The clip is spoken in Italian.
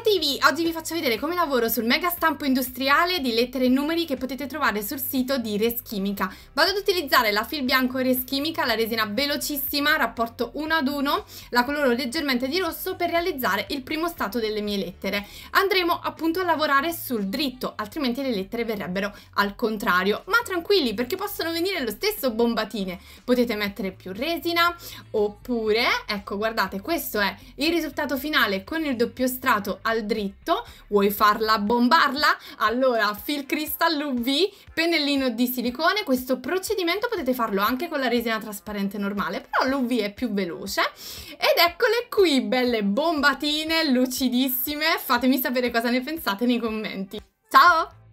creativi! Oggi vi faccio vedere come lavoro sul mega stampo industriale di lettere e numeri che potete trovare sul sito di Reschimica. Vado ad utilizzare la fil bianco Reschimica, la resina velocissima, rapporto 1 ad 1, la coloro leggermente di rosso per realizzare il primo stato delle mie lettere. Andremo appunto a lavorare sul dritto, altrimenti le lettere verrebbero al contrario. Ma tranquilli, perché possono venire lo stesso bombatine. Potete mettere più resina, oppure, ecco guardate, questo è il risultato finale con il doppio strato al dritto, vuoi farla bombarla? Allora fil Crystal UV, pennellino di silicone, questo procedimento potete farlo anche con la resina trasparente normale, però l'UV è più veloce ed eccole qui, belle bombatine, lucidissime, fatemi sapere cosa ne pensate nei commenti. Ciao!